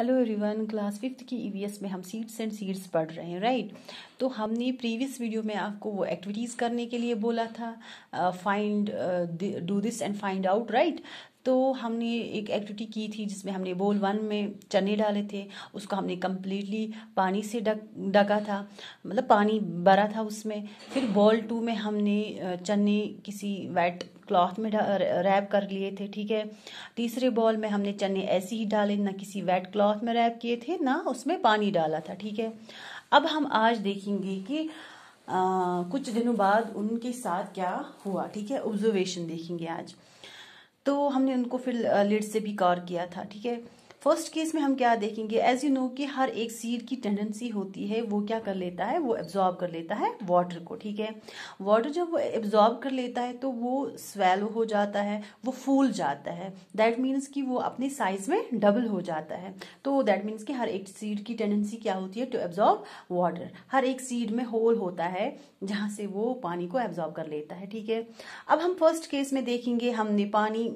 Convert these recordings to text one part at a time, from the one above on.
Hello everyone class fifth की EVS e में हम सीड्स एंड सीड्स पढ़ रहे हैं राइट right? तो हमने प्रीवियस वीडियो में आपको वो एक्टिविटीज़ करने के लिए बोला था find do this and find out right तो हमने एक एक्टिविटी की थी जिसमें हमने बोल वन में चने डाले थे उसको हमने कम्प्लीटली पानी से डक डका था मतलब पानी भरा था उसमें फिर बॉल टू में हमने uh, चने किसी वेट क्लॉथ में रैप कर लिए थे ठीक है तीसरे बॉल में हमने चने ऐसे ही डाले ना किसी वेट क्लॉथ में रैप किए थे ना उसमें पानी डाला था ठीक है अब हम आज देखेंगे कि आ, कुछ दिनों बाद उनके साथ क्या हुआ ठीक है ऑब्जर्वेशन देखेंगे आज तो हमने उनको फिर लिड से भी कॉर किया था ठीक है फर्स्ट केस में हम क्या देखेंगे एज यू नो कि हर एक सीड की टेंडेंसी होती है वो क्या कर लेता है वो एब्जॉर्ब कर लेता है वाटर को ठीक है वाटर जब वो एब्जॉर्ब कर लेता है तो वो स्वेलो हो जाता है वो फूल जाता है दैट मीन्स कि वो अपने साइज में डबल हो जाता है तो दैट मीन्स कि हर एक सीड की टेंडेंसी क्या होती है टू एब्जॉर्ब वाटर हर एक सीड में होल होता है जहाँ से वो पानी को एब्जॉर्ब कर लेता है ठीक है अब हम फर्स्ट केस में देखेंगे हमने पानी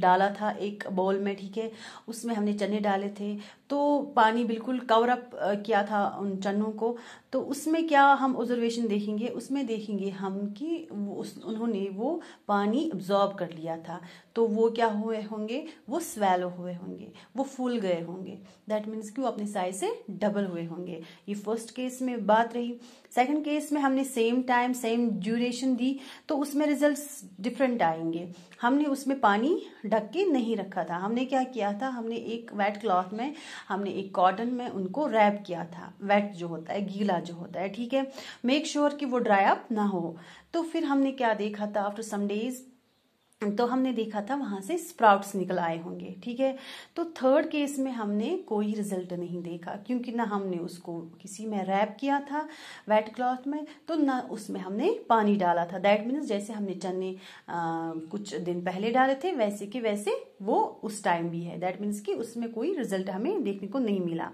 डाला था एक बॉल में ठीक है उसमें हमने चने डाले थे तो पानी बिल्कुल कवर अप किया था उन चन्नों को तो उसमें क्या हम ऑब्जर्वेशन देखेंगे उसमें देखेंगे हम कि उस उन्होंने वो पानी ऑब्जॉर्ब कर लिया था तो वो क्या हुए होंगे वो स्वेलो हुए होंगे वो फूल गए होंगे दैट मीन्स कि वो अपने साइज से डबल हुए होंगे ये फर्स्ट केस में बात रही सेकंड केस में हमने सेम टाइम सेम ड्यूरेशन दी तो उसमें रिजल्ट डिफरेंट आएंगे हमने उसमें पानी ढक के नहीं रखा था हमने क्या किया था हमने एक वेट क्लॉथ में हमने एक कॉटन में उनको रैप किया था वेट जो होता है गीला जो होता है ठीक है मेक श्योर sure कि वो ड्राई अप ना हो तो फिर हमने क्या देखा था आफ्टर सम डेज तो हमने देखा था वहां से स्प्राउट्स निकल आए होंगे ठीक है तो थर्ड केस में हमने कोई रिजल्ट नहीं देखा क्योंकि ना हमने उसको किसी में रैप किया था वेट क्लॉथ में तो ना उसमें हमने पानी डाला था दैट मीन्स जैसे हमने चने आ, कुछ दिन पहले डाले थे वैसे के वैसे वो उस टाइम भी है दैट मीन्स कि उसमें कोई रिजल्ट हमें देखने को नहीं मिला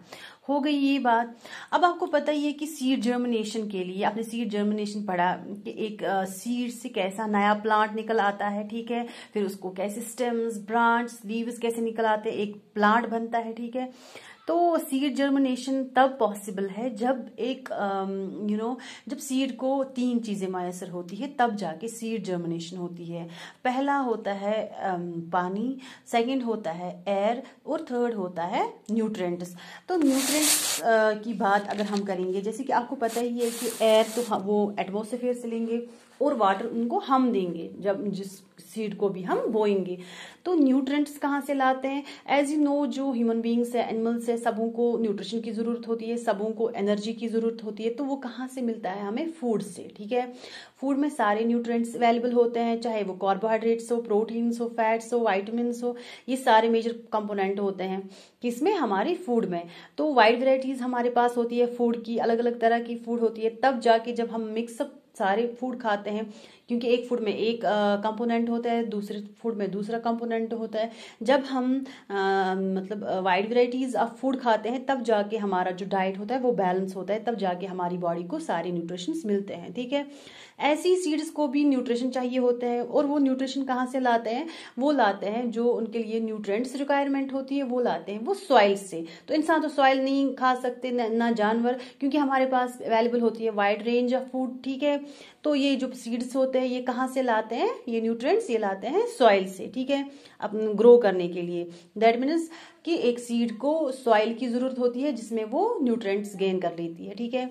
हो गई ये बात अब आपको पता ही है कि सीड जर्मिनेशन के लिए आपने सीड जर्मिनेशन पढ़ा कि एक सीड से कैसा नया प्लांट निकल आता है ठीक है फिर उसको कैसे स्टेम्स ब्रांच लीव्स कैसे निकल आते हैं एक प्लांट बनता है ठीक है तो सीड जर्मिनेशन तब पॉसिबल है जब एक यू um, नो जब सीड को तीन चीज़ें मैसर होती है तब जाके सीड जर्मिनेशन होती है पहला होता है um, पानी सेकंड होता है एयर और थर्ड होता है न्यूट्रेंट्स तो न्यूट्रेंट्स uh, की बात अगर हम करेंगे जैसे कि आपको पता ही है कि एयर तो वो एटमोसफेयर से लेंगे और वाटर उनको हम देंगे जब जिस सीड को भी हम बोएंगे तो न्यूट्रेंट्स कहाँ से लाते हैं एज यू नो जो ह्यूमन बींग्स है एनिमल्स है सबों को न्यूट्रिशन की ज़रूरत होती है सबों को एनर्जी की ज़रूरत होती है तो वो कहाँ से मिलता है हमें फूड से ठीक है फूड में सारे न्यूट्रेंट्स अवेलेबल होते हैं चाहे वो कार्बोहाइड्रेट्स हो प्रोटीन्स हो फैट्स हो वाइटमिनस हो ये सारे मेजर कंपोनेंट होते हैं किसमें हमारे फूड में तो वाइड वेराइटीज़ हमारे पास होती है फूड की अलग अलग तरह की फूड होती है तब जाके जब हम मिक्सअप सारे फूड खाते हैं क्योंकि एक फूड में एक कंपोनेंट होता है दूसरे फूड में दूसरा कंपोनेंट होता है जब हम आ, मतलब वाइड वैरायटीज ऑफ फूड खाते हैं तब जाके हमारा जो डाइट होता है वो बैलेंस होता है तब जाके हमारी बॉडी को सारे न्यूट्रिशंस मिलते हैं ठीक है ऐसी सीड्स को भी न्यूट्रिशन चाहिए होते हैं और वो न्यूट्रिशन कहाँ से लाते हैं वो लाते हैं जो उनके लिए न्यूट्रेंट्स रिक्वायरमेंट होती है वो लाते हैं वो सॉइल से तो इंसान तो सॉइल नहीं खा सकते ना जानवर क्योंकि हमारे पास अवेलेबल होती है वाइड रेंज ऑफ फूड ठीक है तो ये जो सीड्स होते हैं ये कहाँ से लाते हैं ये न्यूट्रिएंट्स ये लाते हैं सॉइल से ठीक है अब ग्रो करने के लिए दैट मीन्स कि एक सीड को सॉइल की ज़रूरत होती है जिसमें वो न्यूट्रेंट्स गेन कर लेती है ठीक है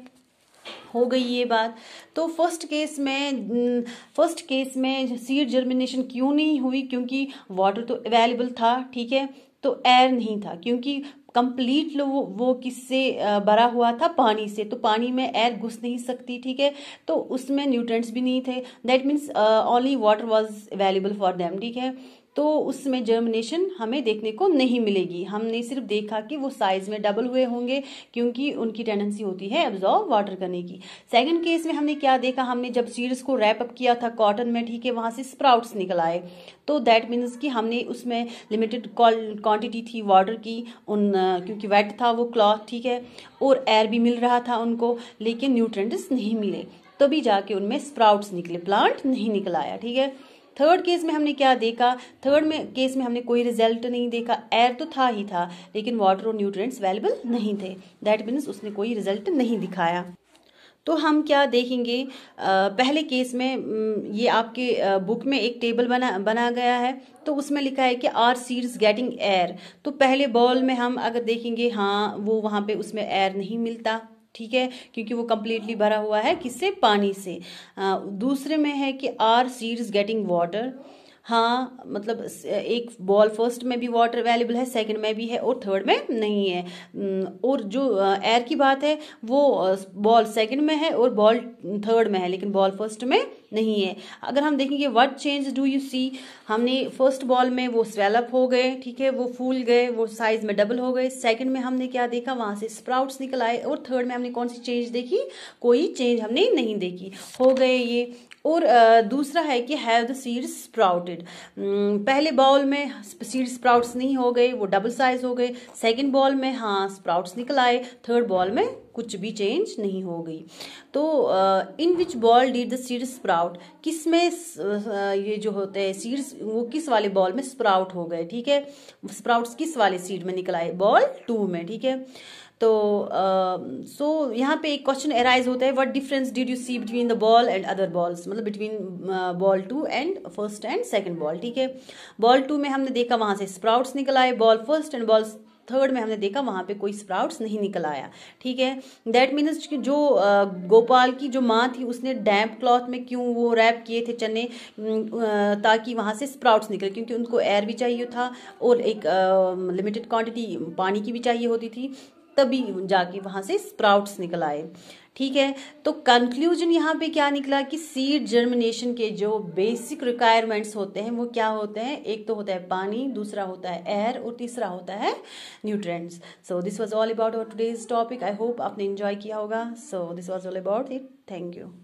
हो गई ये बात तो फर्स्ट केस में फर्स्ट केस में सीड जर्मिनेशन क्यों नहीं हुई क्योंकि वाटर तो अवेलेबल था ठीक है तो एयर नहीं था क्योंकि कंप्लीट वो वो किससे भरा हुआ था पानी से तो पानी में एयर घुस नहीं सकती ठीक है तो उसमें न्यूट्रंट्स भी नहीं थे that means only water was available for them ठीक है तो उसमें जर्मिनेशन हमें देखने को नहीं मिलेगी हमने सिर्फ देखा कि वो साइज में डबल हुए होंगे क्योंकि उनकी टेंडेंसी होती है एब्जॉर्व वाटर करने की सेकंड केस में हमने क्या देखा हमने जब सीड्स को रैप अप किया था कॉटन में ठीक है वहां से स्प्राउट्स निकल आए तो दैट मीन्स कि हमने उसमें लिमिटेड क्वांटिटी थी वाटर की उन क्योंकि वेट था वो क्लॉथ ठीक है और एयर भी मिल रहा था उनको लेकिन न्यूट्रेंट्स नहीं मिले तभी जाके उनमें स्प्राउट्स निकले प्लांट नहीं निकल आया ठीक है थर्ड केस में हमने क्या देखा थर्ड में केस में हमने कोई रिजल्ट नहीं देखा एयर तो था ही था लेकिन वाटर और न्यूट्रिएंट्स अवेलेबल नहीं थे दैट मीन्स उसने कोई रिजल्ट नहीं दिखाया तो हम क्या देखेंगे पहले केस में ये आपके बुक में एक टेबल बना बना गया है तो उसमें लिखा है कि आर सीड्स गेटिंग एयर तो पहले बॉल में हम अगर देखेंगे हाँ वो वहाँ पे उसमें एयर नहीं मिलता ठीक है क्योंकि वो कम्प्लीटली भरा हुआ है किससे पानी से आ, दूसरे में है कि आर सीड्स गेटिंग वाटर हाँ मतलब एक बॉल फर्स्ट में भी वाटर अवेलेबल है सेकंड में भी है और थर्ड में नहीं है और जो एयर की बात है वो बॉल सेकंड में है और बॉल थर्ड में है लेकिन बॉल फर्स्ट में नहीं है अगर हम देखेंगे what change do you see हमने फर्स्ट बॉल में वो स्वेलअप हो गए ठीक है वो फूल गए वो साइज में डबल हो गए सेकंड में हमने क्या देखा वहां से स्प्राउट्स निकल आए और थर्ड में हमने कौन सी चेंज देखी कोई चेंज हमने नहीं देखी हो गए ये और दूसरा है कि हैव द सीड्स स्प्राउटेड पहले बॉल में सीड स्प्राउट्स नहीं हो गए वो डबल साइज हो गए सेकंड बॉल में हाँ स्प्राउट्स निकल आए थर्ड बॉल में कुछ भी चेंज नहीं हो गई तो in which bowl did the seed sprout sprout किस में ये जो होते हैं सीड्स वो किस वाले बॉल में स्प्राउट हो गए ठीक है स्प्राउट्स किस वाले सीड में निकल आए बॉल टू में ठीक है तो सो uh, so, यहाँ पे एक क्वेश्चन एराइज होता है what difference did you see between the bowl and other bowls मतलब between bowl two and first and second bowl ठीक है बॉल टू में हमने देखा वहां से स्प्राउट्स निकल आए bowl first and bowl third में हमने देखा वहाँ पे कोई स्प्राउट्स नहीं निकल आया ठीक है दैट मीन्स जो गोपाल की जो माँ थी उसने डैम्प क्लॉथ में क्यों वो रैप किए थे चने ताकि वहाँ से स्प्राउट्स निकले क्योंकि उनको एयर भी चाहिए था और एक लिमिटेड क्वांटिटी पानी की भी चाहिए होती थी तभी जाके वहाँ से स्प्राउट्स निकल आए ठीक है तो कंक्लूजन यहाँ पे क्या निकला कि सीड जर्मिनेशन के जो बेसिक रिक्वायरमेंट्स होते हैं वो क्या होते हैं एक तो होता है पानी दूसरा होता है एयर और तीसरा होता है nutrients so this was all about our today's topic I hope आपने इन्जॉय किया होगा so this was all about it thank you